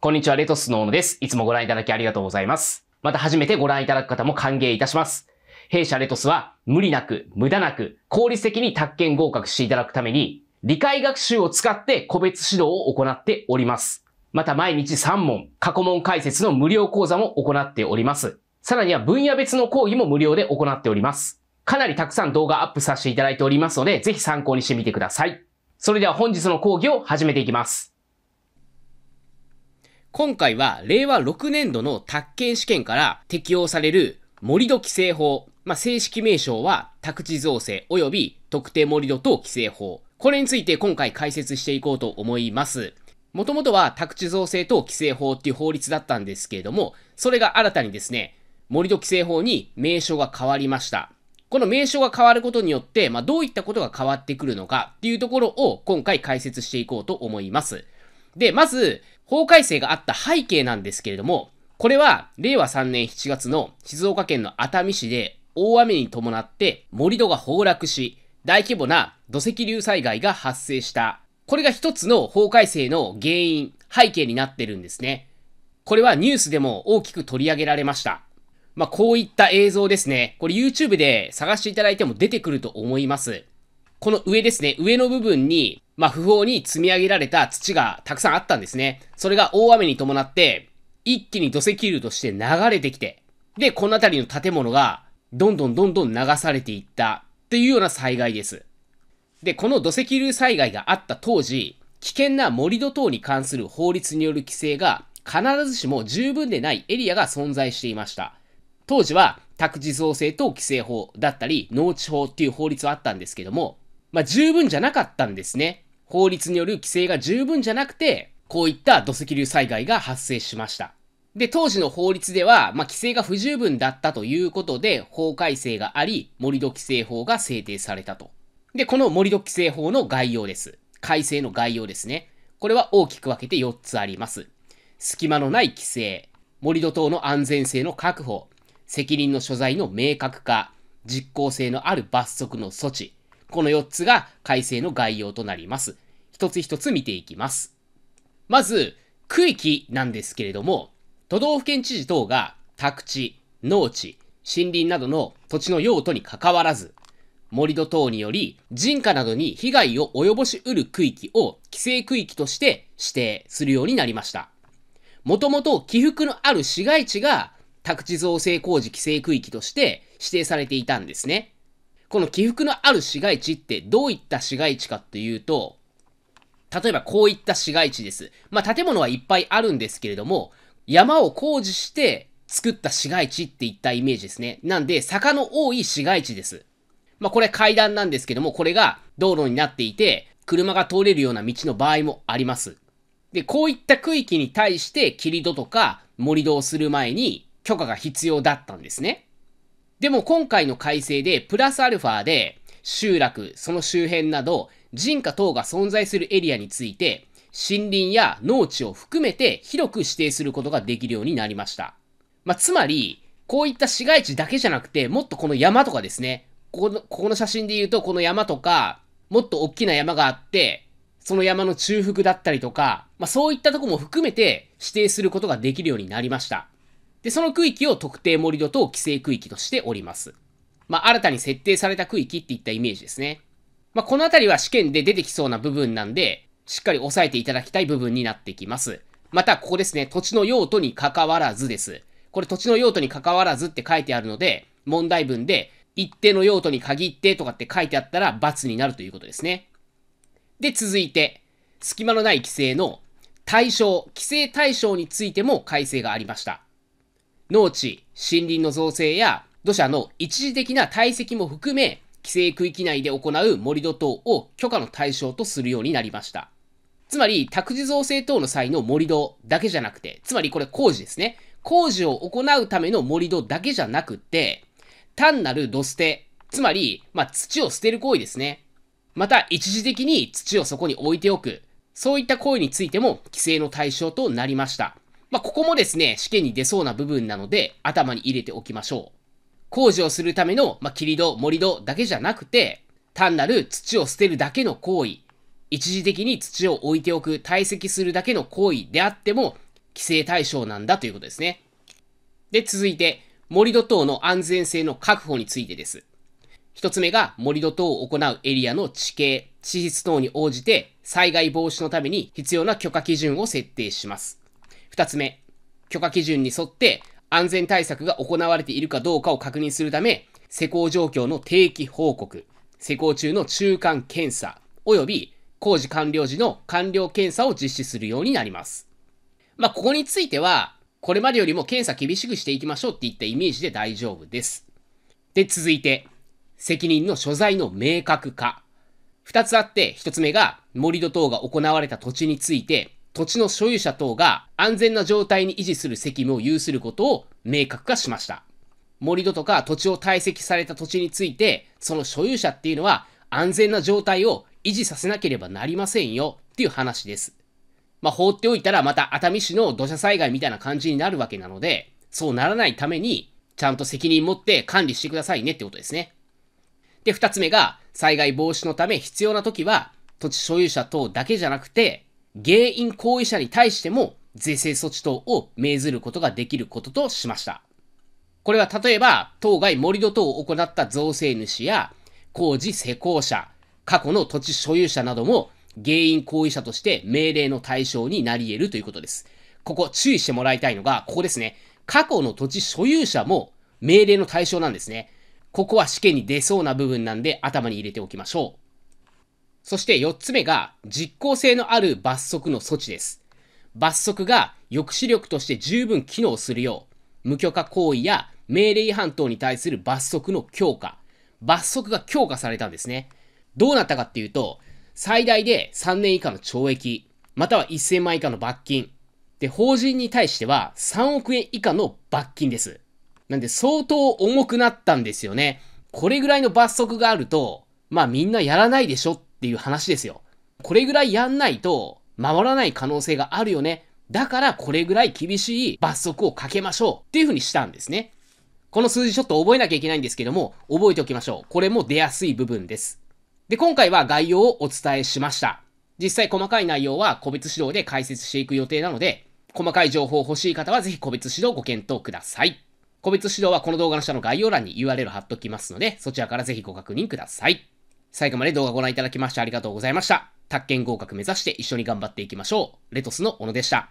こんにちは、レトスの小野です。いつもご覧いただきありがとうございます。また初めてご覧いただく方も歓迎いたします。弊社レトスは無理なく、無駄なく、効率的に宅建合格していただくために、理解学習を使って個別指導を行っております。また毎日3問、過去問解説の無料講座も行っております。さらには分野別の講義も無料で行っております。かなりたくさん動画アップさせていただいておりますので、ぜひ参考にしてみてください。それでは本日の講義を始めていきます。今回は令和6年度の宅建試験から適用される盛土規制法。まあ、正式名称は宅地造成及び特定盛土等規制法。これについて今回解説していこうと思います。もともとは宅地造成等規制法っていう法律だったんですけれども、それが新たにですね、盛土規制法に名称が変わりました。この名称が変わることによって、まあ、どういったことが変わってくるのかっていうところを今回解説していこうと思います。で、まず、法改正があった背景なんですけれども、これは令和3年7月の静岡県の熱海市で大雨に伴って盛り土が崩落し、大規模な土石流災害が発生した。これが一つの法改正の原因、背景になってるんですね。これはニュースでも大きく取り上げられました。まあ、こういった映像ですね。これ YouTube で探していただいても出てくると思います。この上ですね、上の部分に、まあ、不法に積み上げられた土がたくさんあったんですね。それが大雨に伴って、一気に土石流として流れてきて、で、この辺りの建物が、どんどんどんどん流されていったっていうような災害です。で、この土石流災害があった当時、危険な盛土等に関する法律による規制が必ずしも十分でないエリアが存在していました。当時は宅地造成と規制法だったり、農地法っていう法律はあったんですけども、まあ、十分じゃなかったんですね。法律による規制が十分じゃなくて、こういった土石流災害が発生しました。で、当時の法律では、まあ、規制が不十分だったということで、法改正があり、盛土規制法が制定されたと。で、この盛土規制法の概要です。改正の概要ですね。これは大きく分けて4つあります。隙間のない規制、盛土等の安全性の確保、責任の所在の明確化、実効性のある罰則の措置、この4つが改正の概要となります。一つ一つ見ていきます。まず、区域なんですけれども、都道府県知事等が宅地、農地、森林などの土地の用途に関わらず、盛土等により人家などに被害を及ぼし得る区域を規制区域として指定するようになりました。もともと起伏のある市街地が宅地造成工事規制区域として指定されていたんですね。この起伏のある市街地ってどういった市街地かっていうと、例えばこういった市街地です。まあ建物はいっぱいあるんですけれども、山を工事して作った市街地っていったイメージですね。なんで坂の多い市街地です。まあこれ階段なんですけども、これが道路になっていて、車が通れるような道の場合もあります。で、こういった区域に対して、切り戸とか盛り土をする前に、許可が必要だったんですね。でも今回の改正でプラスアルファで集落、その周辺など人家等が存在するエリアについて森林や農地を含めて広く指定することができるようになりました。まあ、つまり、こういった市街地だけじゃなくて、もっとこの山とかですね、ここの、ここの写真で言うとこの山とか、もっと大きな山があって、その山の中腹だったりとか、まあ、そういったとこも含めて指定することができるようになりました。で、その区域を特定盛土等規制区域としております。まあ、新たに設定された区域っていったイメージですね。まあ、このあたりは試験で出てきそうな部分なんで、しっかり押さえていただきたい部分になってきます。また、ここですね、土地の用途に関わらずです。これ土地の用途に関わらずって書いてあるので、問題文で、一定の用途に限ってとかって書いてあったら罰になるということですね。で、続いて、隙間のない規制の対象、規制対象についても改正がありました。農地、森林の造成や土砂の一時的な堆積も含め、規制区域内で行う盛土等を許可の対象とするようになりました。つまり、宅地造成等の際の盛土だけじゃなくて、つまりこれ工事ですね。工事を行うための盛土だけじゃなくて、単なる土捨て、つまり、まあ、土を捨てる行為ですね。また、一時的に土をそこに置いておく、そういった行為についても規制の対象となりました。まあ、ここもですね、試験に出そうな部分なので、頭に入れておきましょう。工事をするための、まあ、切り戸、盛り戸だけじゃなくて、単なる土を捨てるだけの行為、一時的に土を置いておく、堆積するだけの行為であっても、規制対象なんだということですね。で、続いて、盛り土等の安全性の確保についてです。一つ目が、盛り土等を行うエリアの地形、地質等に応じて、災害防止のために必要な許可基準を設定します。2つ目、許可基準に沿って安全対策が行われているかどうかを確認するため、施工状況の定期報告、施工中の中間検査、及び工事完了時の完了検査を実施するようになります。まあ、ここについては、これまでよりも検査厳しくしていきましょうっていったイメージで大丈夫です。で、続いて、責任の所在の明確化。二つあって、一つ目が盛戸等が行われた土地について、土地の所有者等が安全な状態に維持する責務を有することを明確化しました。盛土とか土地を堆積された土地について、その所有者っていうのは安全な状態を維持させなければなりませんよっていう話です。まあ、放っておいたらまた熱海市の土砂災害みたいな感じになるわけなので、そうならないために、ちゃんと責任持って管理してくださいねってことですね。で、二つ目が、災害防止のため必要な時は、土地所有者等だけじゃなくて、原因行為者に対しても是正措置等を命ずることができることとしました。これは例えば、当該盛土等を行った造成主や工事施工者、過去の土地所有者なども原因行為者として命令の対象になり得るということです。ここ注意してもらいたいのが、ここですね。過去の土地所有者も命令の対象なんですね。ここは試験に出そうな部分なんで頭に入れておきましょう。そして4つ目が、実効性のある罰則の措置です。罰則が抑止力として十分機能するよう、無許可行為や命令違反等に対する罰則の強化、罰則が強化されたんですね。どうなったかっていうと、最大で3年以下の懲役、または1000万以下の罰金。で、法人に対しては3億円以下の罰金です。なんで相当重くなったんですよね。これぐらいの罰則があると、まあみんなやらないでしょっていう話ですよ。これぐらいやんないと回らない可能性があるよね。だからこれぐらい厳しい罰則をかけましょうっていう風にしたんですね。この数字ちょっと覚えなきゃいけないんですけども、覚えておきましょう。これも出やすい部分です。で、今回は概要をお伝えしました。実際細かい内容は個別指導で解説していく予定なので、細かい情報欲しい方はぜひ個別指導ご検討ください。個別指導はこの動画の下の概要欄に URL 貼っときますので、そちらからぜひご確認ください。最後まで動画ご覧いただきましてありがとうございました。宅建合格目指して一緒に頑張っていきましょう。レトスの小野でした。